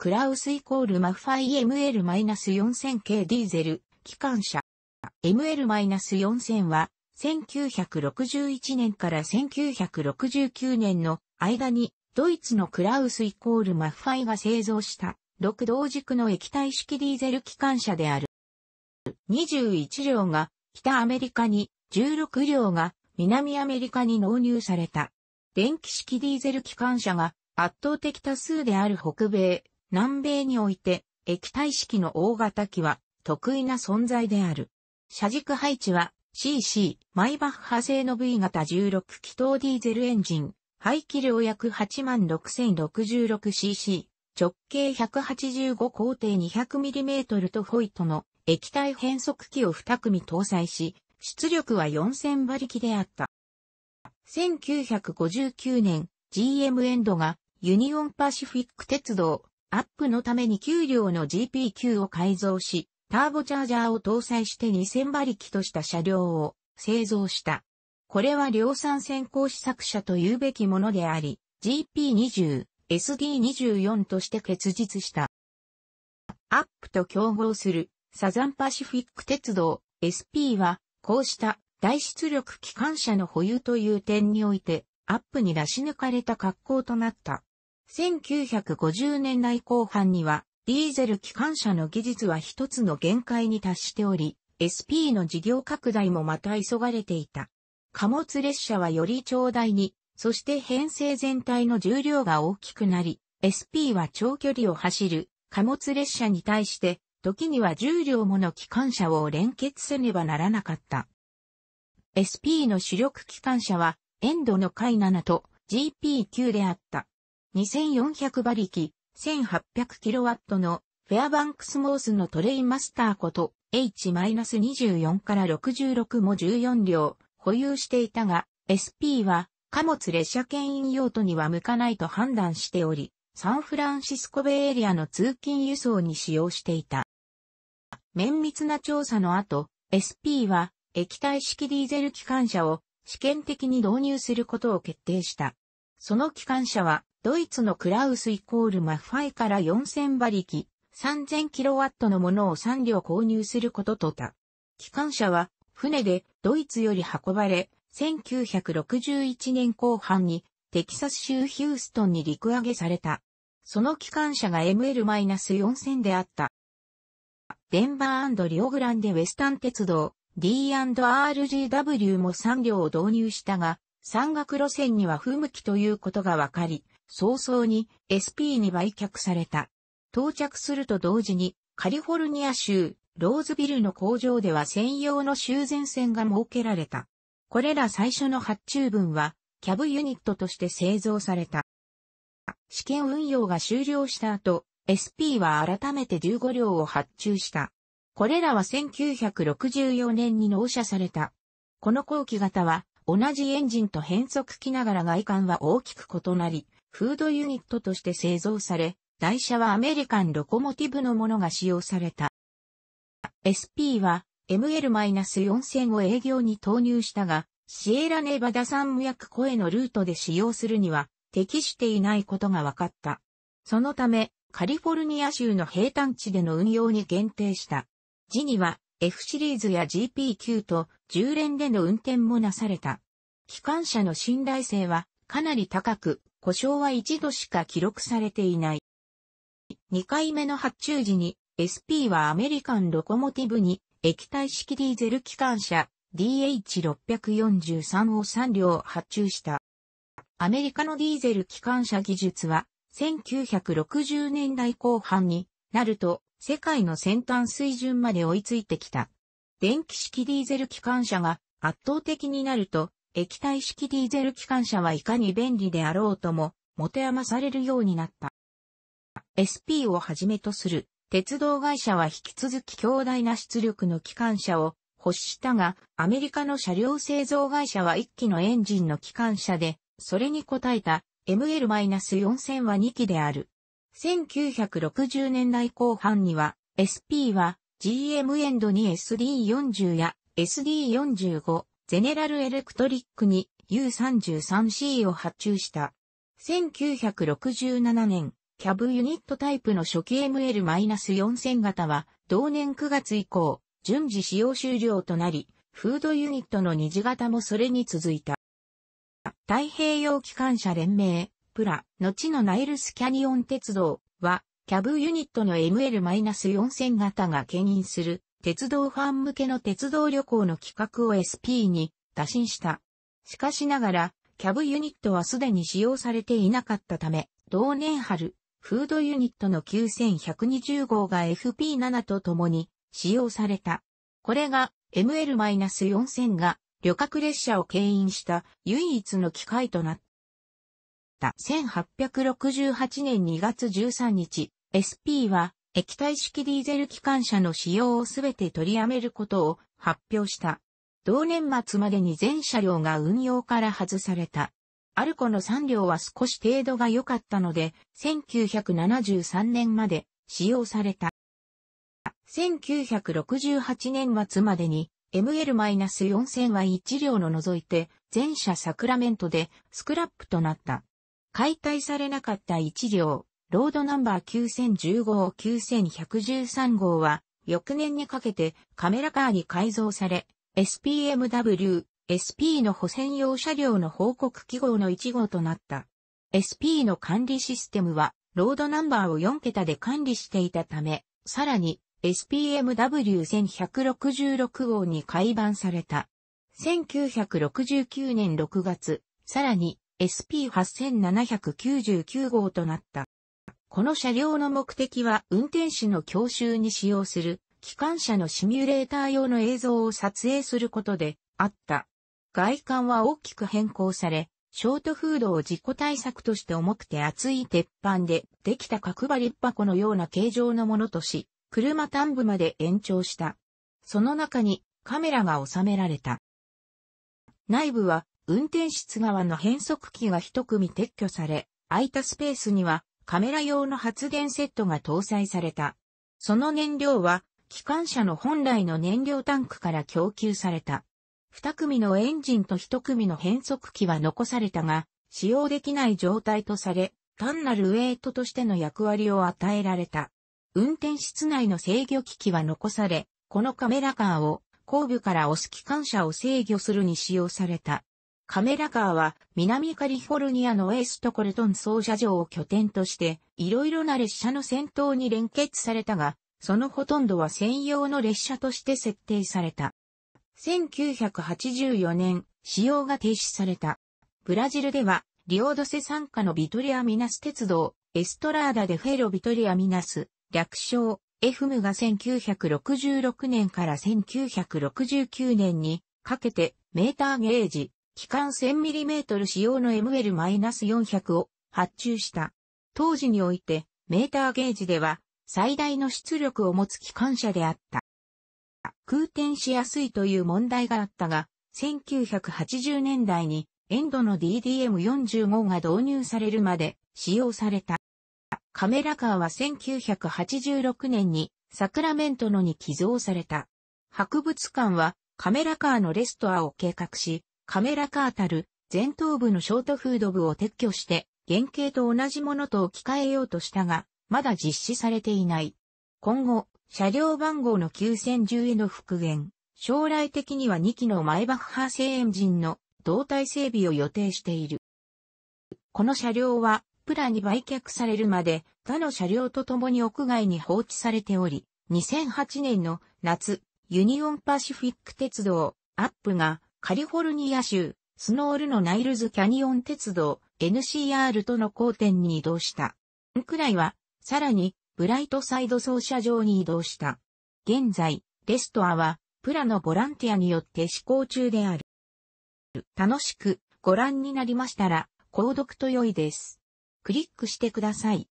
クラウスイコールマフファイ ML-4000K ディーゼル、機関車。ML-4000 は、1961年から1969年の間に、ドイツのクラウスイコールマフファイが製造した、6同軸の液体式ディーゼル機関車である。21両が北アメリカに、16両が南アメリカに納入された。電気式ディーゼル機関車が圧倒的多数である北米、南米において液体式の大型機は得意な存在である。車軸配置は CC マイバッハ製の V 型16気筒ディーゼルエンジン、排気量約 86,066cc、直径185工程 200mm とホイトの液体変速機を2組搭載し、出力は4000馬力であった。1959年、GM エンドがユニオンパシフィック鉄道アップのために給料の GPQ を改造し、ターボチャージャーを搭載して2000馬力とした車両を製造した。これは量産先行試作車と言うべきものであり、GP20、SD24 として結実した。アップと競合するサザンパシフィック鉄道 SP は、こうした大出力機関車の保有という点において、アップに出し抜かれた格好となった。1950年代後半には、ディーゼル機関車の技術は一つの限界に達しており、SP の事業拡大もまた急がれていた。貨物列車はより長大に、そして編成全体の重量が大きくなり、SP は長距離を走る貨物列車に対して、時には重量もの機関車を連結せねばならなかった。SP の主力機関車は、エンドの回7と GP9 であった。2400馬力、1800kW のフェアバンクスモースのトレインマスターこと H-24 から66も14両保有していたが SP は貨物列車牽引用途には向かないと判断しており、サンフランシスコベイエリアの通勤輸送に使用していた。綿密な調査の後、SP は液体式ディーゼル機関車を試験的に導入することを決定した。その機関車はドイツのクラウスイコールマッファイから4000馬力、3000kW のものを3両購入することとた。機関車は船でドイツより運ばれ、1961年後半にテキサス州ヒューストンに陸揚げされた。その機関車が ML-4000 であった。デンバーリオグランデウェスタン鉄道 D&RGW も3両を導入したが、山岳路線には不向きということがわかり、早々に SP に売却された。到着すると同時にカリフォルニア州ローズビルの工場では専用の修繕船が設けられた。これら最初の発注分はキャブユニットとして製造された。試験運用が終了した後、SP は改めて15両を発注した。これらは1964年に納車された。この後期型は同じエンジンと変速機ながら外観は大きく異なり、フードユニットとして製造され、台車はアメリカンロコモティブのものが使用された。SP は ML-4000 を営業に投入したが、シエラネバダ山脈越声のルートで使用するには適していないことが分かった。そのため、カリフォルニア州の平坦地での運用に限定した。時には F シリーズや GP q と10連での運転もなされた。機関車の信頼性はかなり高く、故障は一度しか記録されていない。2回目の発注時に SP はアメリカンロコモティブに液体式ディーゼル機関車 DH643 を3両発注した。アメリカのディーゼル機関車技術は1960年代後半になると世界の先端水準まで追いついてきた。電気式ディーゼル機関車が圧倒的になると液体式ディーゼル機関車はいかに便利であろうとも、持て余されるようになった。SP をはじめとする鉄道会社は引き続き強大な出力の機関車を欲したが、アメリカの車両製造会社は1機のエンジンの機関車で、それに応えた ML-4000 は2機である。1960年代後半には SP は GM エンドに SD40 や SD45、ゼネラルエレクトリックに U33C を発注した。1967年、キャブユニットタイプの初期 ML-4000 型は、同年9月以降、順次使用終了となり、フードユニットの二次型もそれに続いた。太平洋機関車連盟、プラ、後のナイルスキャニオン鉄道は、キャブユニットの ML-4000 型が牽引する鉄道ファン向けの鉄道旅行の企画を SP に打診した。しかしながら、キャブユニットはすでに使用されていなかったため、同年春、フードユニットの9120号が FP7 と共に使用された。これが ML-4000 が旅客列車を牽引した唯一の機械となった。1868年2月13日、SP は液体式ディーゼル機関車の使用をすべて取りやめることを発表した。同年末までに全車両が運用から外された。アルコの3両は少し程度が良かったので、1973年まで使用された。1968年末までに ML-4000 は1両の除いて、全車サクラメントでスクラップとなった。解体されなかった1両。ロードナンバー9015号9113号は、翌年にかけてカメラカーに改造され、SPMW、SP の保線用車両の報告記号の1号となった。SP の管理システムは、ロードナンバーを4桁で管理していたため、さらに SPMW1166 号に改版された。1969年6月、さらに SP8799 号となった。この車両の目的は運転士の教習に使用する機関車のシミュレーター用の映像を撮影することであった。外観は大きく変更され、ショートフードを自己対策として重くて厚い鉄板でできた角張り箱のような形状のものとし、車端部まで延長した。その中にカメラが収められた。内部は運転室側の変速機が一組撤去され、空いたスペースにはカメラ用の発電セットが搭載された。その燃料は、機関車の本来の燃料タンクから供給された。二組のエンジンと一組の変速機は残されたが、使用できない状態とされ、単なるウェイトとしての役割を与えられた。運転室内の制御機器は残され、このカメラカーを後部から押す機関車を制御するに使用された。カメラカーは南カリフォルニアのウェストコルトン操車場を拠点として、いろいろな列車の先頭に連結されたが、そのほとんどは専用の列車として設定された。1984年、使用が停止された。ブラジルでは、リオドセ参加のビトリアミナス鉄道、エストラーダでフェロビトリアミナス、略称、エフムが1966年から1969年にかけてメーターゲージ、機関 1000mm 使用の ML-400 を発注した。当時において、メーターゲージでは最大の出力を持つ機関車であった。空転しやすいという問題があったが、1980年代にエンドの DDM45 が導入されるまで使用された。カメラカーは1986年にサクラメントのに寄贈された。博物館はカメラカーのレストアを計画し、カメラカータル、前頭部のショートフード部を撤去して、原型と同じものと置き換えようとしたが、まだ実施されていない。今後、車両番号の9010への復元、将来的には2機のマイバッハ製エンジンの胴体整備を予定している。この車両は、プラに売却されるまで、他の車両と共に屋外に放置されており、2008年の夏、ユニオンパシフィック鉄道、アップが、カリフォルニア州、スノールのナイルズキャニオン鉄道、NCR との交点に移動した。クライは、さらに、ブライトサイド操車場に移動した。現在、レストアは、プラのボランティアによって施行中である。楽しくご覧になりましたら、購読と良いです。クリックしてください。